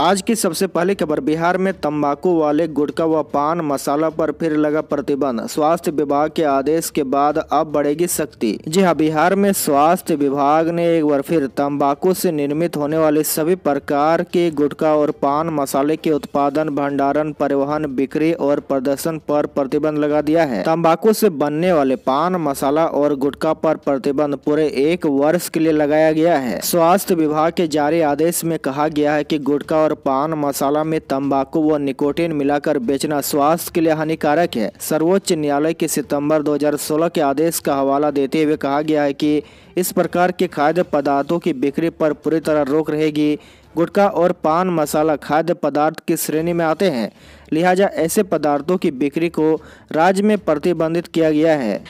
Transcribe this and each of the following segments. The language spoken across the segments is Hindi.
आज की सबसे पहली खबर बिहार में तंबाकू वाले गुटखा व पान मसाला पर फिर लगा प्रतिबंध स्वास्थ्य विभाग के आदेश के बाद अब बढ़ेगी सख्ती जी हाँ बिहार में स्वास्थ्य विभाग ने एक बार फिर तंबाकू से निर्मित होने वाले सभी प्रकार के गुटखा और पान मसाले के उत्पादन भंडारण परिवहन बिक्री और प्रदर्शन पर प्रतिबंध लगा दिया है तम्बाकू ऐसी बनने वाले पान मसाला और गुटखा पर प्रतिबंध पूरे एक वर्ष के लिए लगाया गया है स्वास्थ्य विभाग के जारी आदेश में कहा गया है की गुटखा और पान मसाला में तंबाकू व निकोटिन मिलाकर बेचना स्वास्थ्य के लिए हानिकारक है सर्वोच्च न्यायालय के सितंबर 2016 के आदेश का हवाला देते हुए कहा गया है कि इस प्रकार के खाद्य पदार्थों की बिक्री पर पूरी तरह रोक रहेगी गुटखा और पान मसाला खाद्य पदार्थ की श्रेणी में आते हैं लिहाजा ऐसे पदार्थों की बिक्री को राज्य में प्रतिबंधित किया गया है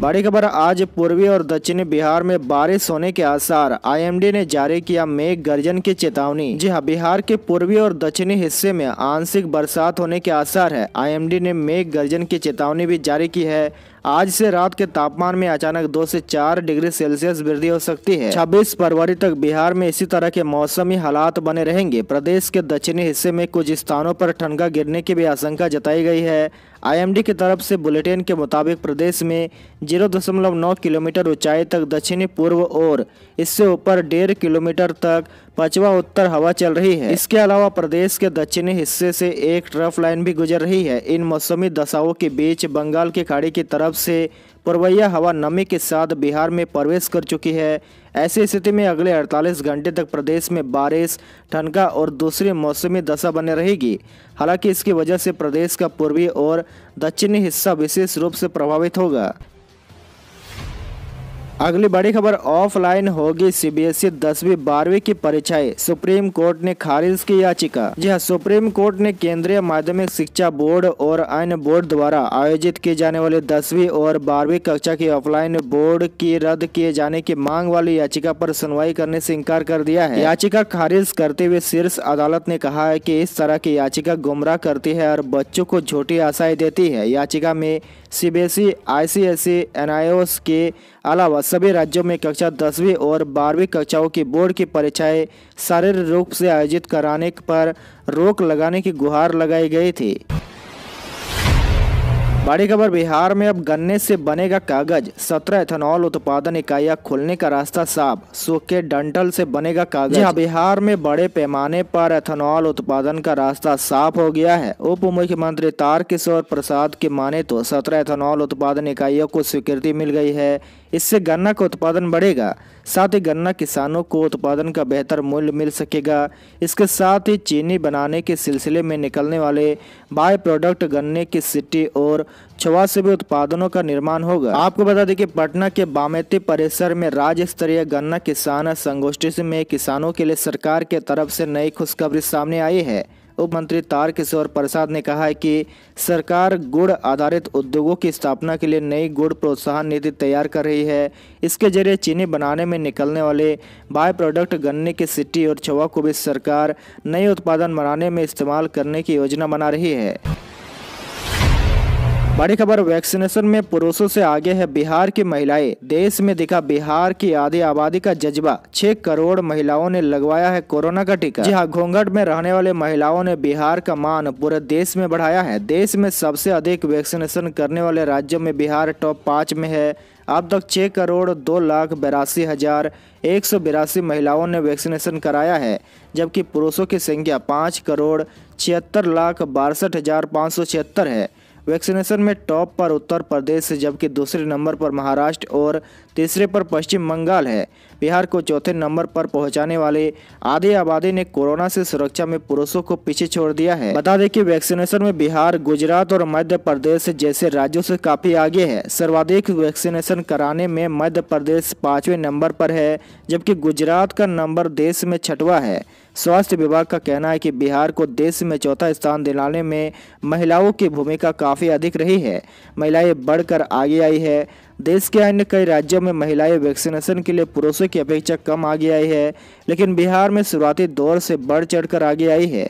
बड़ी खबर आज पूर्वी और दक्षिणी बिहार में बारिश होने के आसार आईएमडी ने जारी किया मेघ गर्जन की चेतावनी जी हाँ बिहार के पूर्वी और दक्षिणी हिस्से में आंशिक बरसात होने के आसार है आईएमडी ने मेघ गर्जन की चेतावनी भी जारी की है आज से रात के तापमान में अचानक दो से चार डिग्री सेल्सियस वृद्धि हो सकती है 26 फरवरी तक बिहार में इसी तरह के मौसमी हालात बने रहेंगे प्रदेश के दक्षिणी हिस्से में कुछ स्थानों पर ठंडा गिरने की भी आशंका जताई गई है आईएमडी की तरफ से बुलेटिन के मुताबिक प्रदेश में 0.9 किलोमीटर ऊंचाई तक दक्षिणी पूर्व और इससे ऊपर डेढ़ किलोमीटर तक पचवा उत्तर हवा चल रही है इसके अलावा प्रदेश के दक्षिणी हिस्से से एक ट्रफ लाइन भी गुजर रही है इन मौसमी दशाओं के बीच बंगाल की खाड़ी की तरफ से पुरवैया हवा नमी के साथ बिहार में प्रवेश कर चुकी है ऐसी स्थिति में अगले 48 घंटे तक प्रदेश में बारिश ठनका और दूसरी मौसमी दशा बने रहेगी हालांकि इसकी वजह से प्रदेश का पूर्वी और दक्षिणी हिस्सा विशेष रूप से प्रभावित होगा अगली बड़ी खबर ऑफलाइन होगी सीबीएसई दसवीं बारहवीं की परीक्षाएं सुप्रीम कोर्ट ने खारिज की याचिका जी हाँ सुप्रीम कोर्ट ने केंद्रीय माध्यमिक शिक्षा बोर्ड और अन्य बोर्ड द्वारा आयोजित की जाने वाली दसवीं और बारहवीं कक्षा की ऑफलाइन बोर्ड की रद्द किए जाने की मांग वाली याचिका पर सुनवाई करने से इनकार कर दिया है याचिका खारिज करते हुए शीर्ष अदालत ने कहा है की इस तरह की याचिका गुमराह करती है और बच्चों को झूठी आशाएं देती है याचिका में सी आईसीएसई एस के अलावा सभी राज्यों में कक्षा दसवीं और बारहवीं कक्षाओं की बोर्ड की परीक्षाएं शारीरिक रूप से आयोजित कराने पर रोक लगाने की गुहार लगाई गई थी बड़ी खबर बिहार में अब गन्ने से बनेगा कागज सत्रह एथेनॉल उत्पादन इकाइयां खोलने का रास्ता साफ सूखे डंटल से बनेगा कागज जी हाँ। बिहार में बड़े पैमाने पर एथेनॉल उत्पादन का रास्ता साफ हो गया है उप मुख्यमंत्री तार किशोर प्रसाद के माने तो सत्रह एथेनॉल उत्पादन इकाइयों को स्वीकृति मिल गई है इससे गन्ना का उत्पादन बढ़ेगा साथ ही गन्ना किसानों को उत्पादन का बेहतर मूल्य मिल सकेगा इसके साथ ही चीनी बनाने के सिलसिले में निकलने वाले बाय प्रोडक्ट गन्ने की सिटी और छवा भी उत्पादनों का निर्माण होगा आपको बता दें कि पटना के बामेती परिसर में राज्य स्तरीय गन्ना किसान संगोष्ठी में किसानों के लिए सरकार के तरफ से नई खुशखबरी सामने आई है उप मंत्री तार किशोर प्रसाद ने कहा है कि सरकार गुड़ आधारित उद्योगों की स्थापना के लिए नई गुड़ प्रोत्साहन नीति तैयार कर रही है इसके जरिए चीनी बनाने में निकलने वाले बाय प्रोडक्ट गन्ने के सिट्टी और छवा को भी सरकार नए उत्पादन बनाने में इस्तेमाल करने की योजना बना रही है बड़ी खबर वैक्सीनेशन में पुरुषों से आगे है बिहार की महिलाएं देश में दिखा बिहार की आधी आबादी का जज्बा छह करोड़ महिलाओं ने लगवाया है कोरोना का टीका जी हाँ घोंघट में रहने वाले महिलाओं ने बिहार का मान पूरे देश में बढ़ाया है देश में सबसे अधिक वैक्सीनेशन करने वाले राज्यों में बिहार टॉप पाँच में है अब तक छः करोड़ दो लाख बिरासी हज़ार एक सौ बिरासी महिलाओं ने वैक्सीनेशन कराया है जबकि पुरुषों की संख्या पाँच करोड़ छिहत्तर लाख बासठ हज़ार पाँच सौ छिहत्तर है वैक्सीनेशन में टॉप पर उत्तर प्रदेश जबकि दूसरे नंबर पर महाराष्ट्र और तीसरे पर पश्चिम बंगाल है बिहार को चौथे नंबर पर पहुंचाने वाले आधे आबादी ने कोरोना से सुरक्षा में पुरुषों को पीछे छोड़ दिया है बता दें कि वैक्सीनेशन में बिहार गुजरात और मध्य प्रदेश जैसे राज्यों से काफी आगे है सर्वाधिक वैक्सीनेशन कराने में मध्य प्रदेश पांचवें नंबर पर है जबकि गुजरात का नंबर देश में छठवा है स्वास्थ्य विभाग का कहना है कि बिहार को देश में चौथा स्थान दिलाने में महिलाओं की भूमिका काफ़ी अधिक रही है महिलाएं बढ़कर आगे आई है देश के अन्य कई राज्यों में महिलाएं वैक्सीनेशन के लिए पुरुषों की अपेक्षा कम आगे आई है लेकिन बिहार में शुरुआती दौर से बढ़ चढ़कर आगे आई है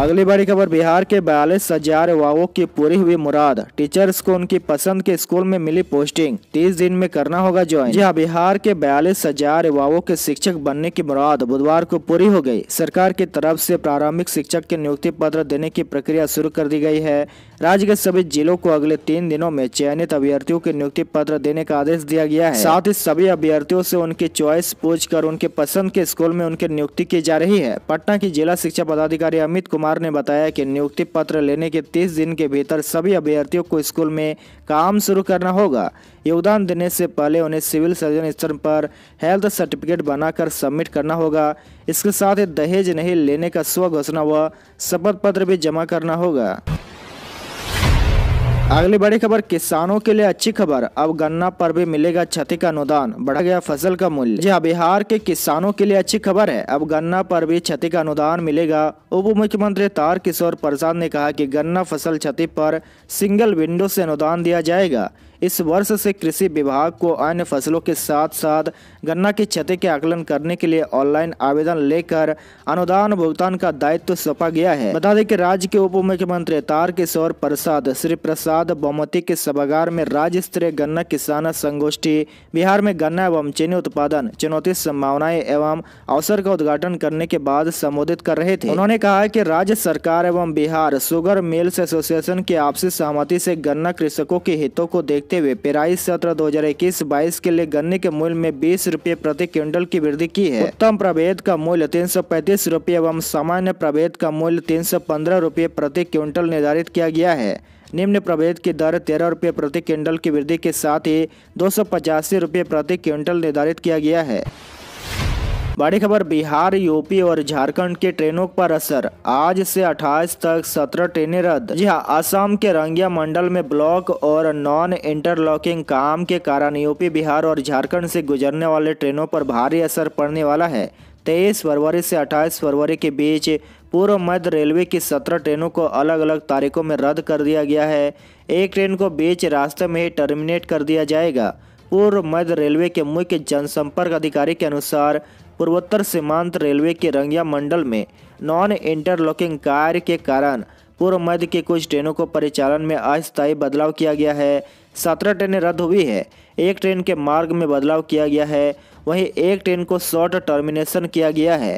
अगली बड़ी खबर बिहार के बयालीस हजार युवाओं की पूरी हुई मुराद टीचर्स को उनकी पसंद के स्कूल में मिली पोस्टिंग तीस दिन में करना होगा ज्वाइन जी हाँ, बिहार के बयालीस हजार युवाओं के शिक्षक बनने की मुराद बुधवार को पूरी हो गई सरकार की तरफ से प्रारंभिक शिक्षक के नियुक्ति पत्र देने की प्रक्रिया शुरू कर दी गई है राज्य के सभी जिलों को अगले तीन दिनों में चयनित अभ्यर्थियों के नियुक्ति पत्र देने का आदेश दिया गया है साथ ही सभी अभ्यर्थियों से उनके चॉइस पूछ कर उनके पसंद के स्कूल में उनकी नियुक्ति की जा रही है पटना की जिला शिक्षा पदाधिकारी अमित कुमार ने बताया की नियुक्ति पत्र लेने के तीस दिन के भीतर सभी अभ्यर्थियों को स्कूल में काम शुरू करना होगा योगदान देने से पहले उन्हें सिविल सर्जन स्तर पर हेल्थ सर्टिफिकेट बनाकर सबमिट करना होगा इसके साथ ही दहेज नहीं लेने का स्व घोषणा व शपथ पत्र भी जमा करना होगा अगली बड़ी खबर किसानों के लिए अच्छी खबर अब गन्ना पर भी मिलेगा क्षति का अनुदान बढ़ा गया फसल का मूल्य जी हाँ, बिहार के किसानों के लिए अच्छी खबर है अब गन्ना पर भी क्षति का अनुदान मिलेगा उप मुख्यमंत्री तार किशोर प्रसाद ने कहा कि गन्ना फसल क्षति पर सिंगल विंडो से अनुदान दिया जाएगा इस वर्ष से कृषि विभाग को अन्य फसलों के साथ साथ गन्ना की क्षति के आकलन करने के लिए ऑनलाइन आवेदन लेकर अनुदान भुगतान का दायित्व तो सौंपा गया है बता दें कि राज्य के उप मुख्यमंत्री तार किशोर प्रसाद श्री प्रसाद बहुमती के सभागार में राज्य स्तरीय गन्ना किसान संगोष्ठी बिहार में गन्ना एवं चीनी उत्पादन चुनौती संभावनाएं एवं अवसर का उद्घाटन करने के बाद संबोधित कर रहे थे उन्होंने कहा की राज्य सरकार एवं बिहार शुगर मिल्स एसोसिएशन की आपसी सहमति ऐसी गन्ना कृषकों के हितों को देखते देखते हुए पेराई सत्र 2021-22 के लिए गन्ने के मूल्य में बीस रूपए प्रति क्विंटल की वृद्धि की है उत्तम प्रभेद का मूल्य तीन सौ पैंतीस रूपए एवं सामान्य प्रभेद का मूल्य तीन सौ पंद्रह रूपए प्रति क्विंटल निर्धारित किया गया है निम्न प्रभेद की दर तेरह रुपये प्रति क्विंटल की वृद्धि के साथ ही दो सौ पचासी रुपये प्रति क्विंटल निर्धारित किया गया है बड़ी खबर बिहार यूपी और झारखंड के ट्रेनों पर असर आज से 28 तक 17 ट्रेनें रद्द जी हाँ असम के रंगिया मंडल में ब्लॉक और नॉन इंटरलॉकिंग काम के कारण यूपी बिहार और झारखंड से गुजरने वाले ट्रेनों पर भारी असर पड़ने वाला है तेईस फरवरी से 28 फरवरी के बीच पूर्व मध्य रेलवे की 17 ट्रेनों को अलग अलग तारीखों में रद्द कर दिया गया है एक ट्रेन को बीच रास्ते में ही टर्मिनेट कर दिया जाएगा पूर्व मध्य रेलवे के मुख्य जनसंपर्क अधिकारी के अनुसार पूर्वोत्तर सीमांत रेलवे के रंगिया मंडल में नॉन इंटरलॉकिंग कार्य के कारण पूर्व मध्य की कुछ ट्रेनों को परिचालन में अस्थायी बदलाव किया गया है सत्रह ट्रेनें रद्द हुई है एक ट्रेन के मार्ग में बदलाव किया गया है वहीं एक ट्रेन को शॉर्ट टर्मिनेशन किया गया है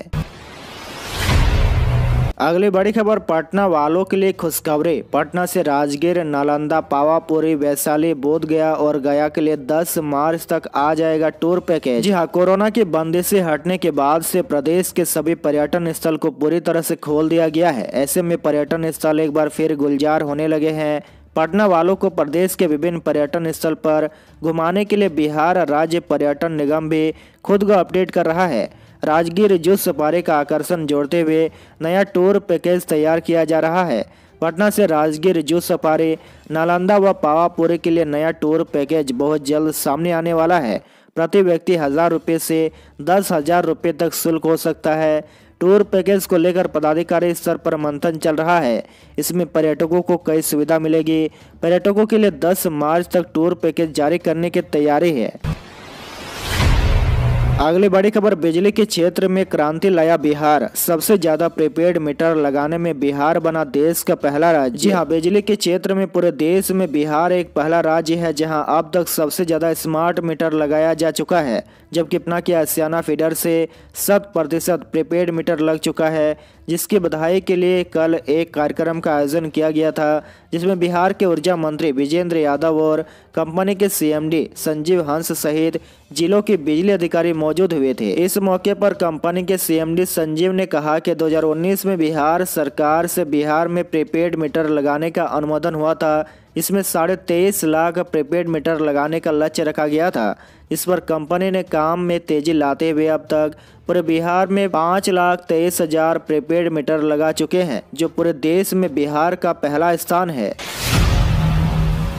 अगली बड़ी खबर पटना वालों के लिए खुशखबरी पटना से राजगीर नालंदा पावापुरी वैशाली बोध गया और गया के लिए 10 मार्च तक आ जाएगा टूर पैकेज जी हाँ कोरोना की बंदी से हटने के बाद से प्रदेश के सभी पर्यटन स्थल को पूरी तरह से खोल दिया गया है ऐसे में पर्यटन स्थल एक बार फिर गुलजार होने लगे हैं पटना वालों को प्रदेश के विभिन्न पर्यटन स्थल पर घुमाने के लिए बिहार राज्य पर्यटन निगम भी खुद को अपडेट कर रहा है राजगीर जूस सपारे का आकर्षण जोड़ते हुए नया टूर पैकेज तैयार किया जा रहा है पटना से राजगीर जूस सफारी नालंदा व पावापुरी के लिए नया टूर पैकेज बहुत जल्द सामने आने वाला है प्रति व्यक्ति हजार रुपये से दस हजार रुपये तक शुल्क हो सकता है टूर पैकेज को लेकर पदाधिकारी स्तर पर मंथन चल रहा है इसमें पर्यटकों को कई सुविधा मिलेगी पर्यटकों के लिए 10 मार्च तक टूर पैकेज जारी करने की तैयारी है अगली बड़ी खबर बिजली के क्षेत्र में क्रांति लाया बिहार सबसे ज्यादा प्रीपेड मीटर लगाने में बिहार बना देश का पहला राज्य जी हाँ बिजली के क्षेत्र में पूरे देश में बिहार एक पहला राज्य है जहां अब तक सबसे ज्यादा स्मार्ट मीटर लगाया जा चुका है जबकि अपना के सियाना फीडर से शत प्रतिशत प्रीपेड मीटर लग चुका है जिसकी बधाई के लिए कल एक कार्यक्रम का आयोजन किया गया था जिसमें बिहार के ऊर्जा मंत्री विजेंद्र यादव और कंपनी के सीएमडी संजीव हंस सहित जिलों के बिजली अधिकारी मौजूद हुए थे इस मौके पर कंपनी के सीएमडी संजीव ने कहा कि 2019 में बिहार सरकार से बिहार में प्रीपेड मीटर लगाने का अनुमोदन हुआ था इसमें साढ़े तेईस लाख प्रीपेड मीटर लगाने का लक्ष्य रखा गया था इस पर कंपनी ने काम में तेजी लाते हुए अब तक पूरे बिहार में पाँच लाख तेईस हजार प्रीपेड मीटर लगा चुके हैं जो पूरे देश में बिहार का पहला स्थान है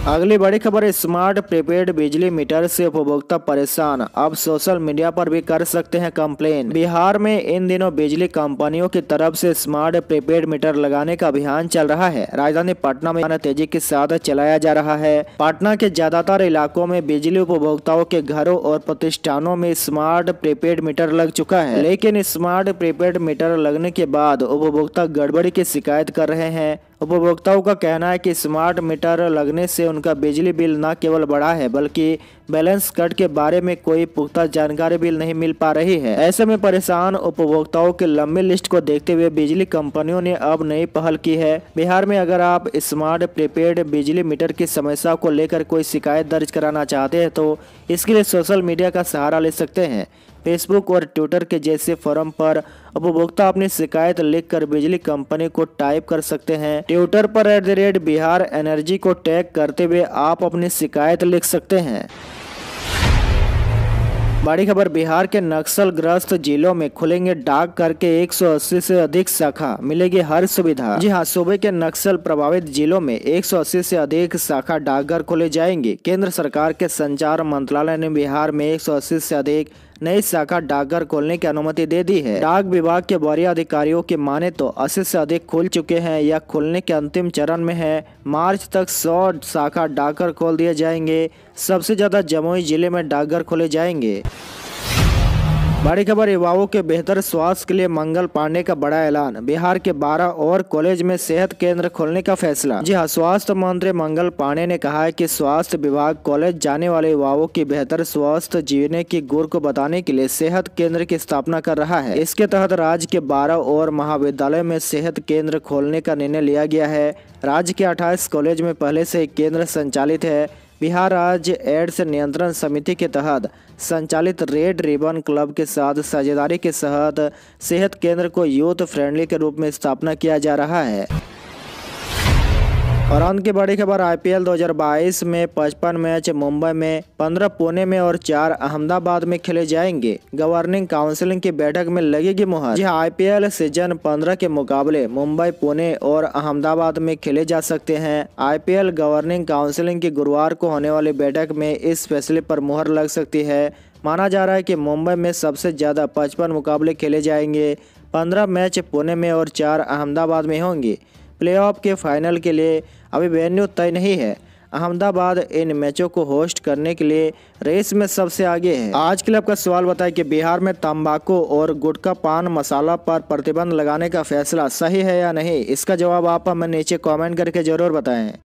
अगली बड़ी खबर है स्मार्ट प्रीपेड बिजली मीटर से उपभोक्ता परेशान अब सोशल मीडिया पर भी कर सकते हैं कंप्लेन बिहार में इन दिनों बिजली कंपनियों की तरफ से स्मार्ट प्रीपेड मीटर लगाने का अभियान चल रहा है राजधानी पटना में तेजी के साथ चलाया जा रहा है पटना के ज्यादातर इलाकों में बिजली उपभोक्ताओं के घरों और प्रतिष्ठानों में स्मार्ट प्रीपेड मीटर लग चुका है लेकिन स्मार्ट प्रीपेड मीटर लगने के बाद उपभोक्ता गड़बड़ी की शिकायत कर रहे हैं उपभोक्ताओं का कहना है कि स्मार्ट मीटर लगने से उनका बिजली बिल न केवल बढ़ा है बल्कि बैलेंस कट के बारे में कोई पुख्ता जानकारी भी नहीं मिल पा रही है ऐसे में परेशान उपभोक्ताओं की लंबी लिस्ट को देखते हुए बिजली कंपनियों ने अब नई पहल की है बिहार में अगर आप स्मार्ट प्रीपेड बिजली मीटर की समस्या को लेकर कोई शिकायत दर्ज कराना चाहते हैं तो इसके लिए सोशल मीडिया का सहारा ले सकते हैं फेसबुक और ट्विटर के जैसे फॉरम पर उपभोक्ता अपनी शिकायत लिखकर बिजली कंपनी को टाइप कर सकते हैं ट्विटर पर at the rate Bihar energy को टैग करते हुए आप अपनी शिकायत लिख सकते हैं बड़ी खबर बिहार के नक्सल ग्रस्त जिलों में खुलेंगे डाक के 180 से अधिक शाखा मिलेगी हर सुविधा जी हाँ सूबे के नक्सल प्रभावित जिलों में 180 से अधिक शाखा डाकघर खोले जाएंगे केंद्र सरकार के संचार मंत्रालय ने बिहार में 180 से अधिक नई शाखा डाकघर खोलने की अनुमति दे दी है डाक विभाग के वरीय अधिकारियों के माने तो अस्सी से अधिक खुल चुके हैं या खोलने के अंतिम चरण में है मार्च तक सौ शाखा डाकघर खोल दिए जाएंगे सबसे ज्यादा जमुई जिले में डाकघर खोले जाएंगे बड़ी खबर युवाओं के बेहतर स्वास्थ्य के लिए मंगल पांडे का बड़ा ऐलान बिहार के 12 और कॉलेज में सेहत केंद्र खोलने का फैसला जी हाँ स्वास्थ्य मंत्री मंगल पांडे ने कहा है कि स्वास्थ्य विभाग कॉलेज जाने वाले युवाओं की बेहतर स्वास्थ्य जीने की गुर को बताने के लिए सेहत केंद्र की स्थापना कर रहा है इसके तहत राज्य के बारह और महाविद्यालय में सेहत केंद्र खोलने का निर्णय लिया गया है राज्य के अट्ठाईस कॉलेज में पहले से केंद्र संचालित है बिहार राज्य एड्स नियंत्रण समिति के तहत संचालित रेड रिबन क्लब के साथ साझेदारी के तहत सेहत केंद्र को यूथ फ्रेंडली के रूप में स्थापना किया जा रहा है और अंत की बड़ी खबर आईपीएल 2022 में 55 मैच मुंबई में 15 पुणे में और 4 अहमदाबाद में खेले जाएंगे गवर्निंग काउंसिल की बैठक में लगेगी मुहर जी आईपीएल सीजन 15 के मुकाबले मुंबई पुणे और अहमदाबाद में खेले जा सकते हैं आईपीएल गवर्निंग काउंसिल की गुरुवार को होने वाली बैठक में इस फैसले पर मुहर लग सकती है माना जा रहा है कि मुंबई में सबसे ज़्यादा पचपन मुकाबले खेले जाएंगे पंद्रह मैच पुणे में और चार अहमदाबाद में होंगे प्लेऑफ के फाइनल के लिए अभी वेन्यू तय नहीं है अहमदाबाद इन मैचों को होस्ट करने के लिए रेस में सबसे आगे है आज क्लब का सवाल बताए कि बिहार में तंबाकू और गुटखा पान मसाला पर प्रतिबंध लगाने का फैसला सही है या नहीं इसका जवाब आप हमें नीचे कमेंट करके जरूर बताएं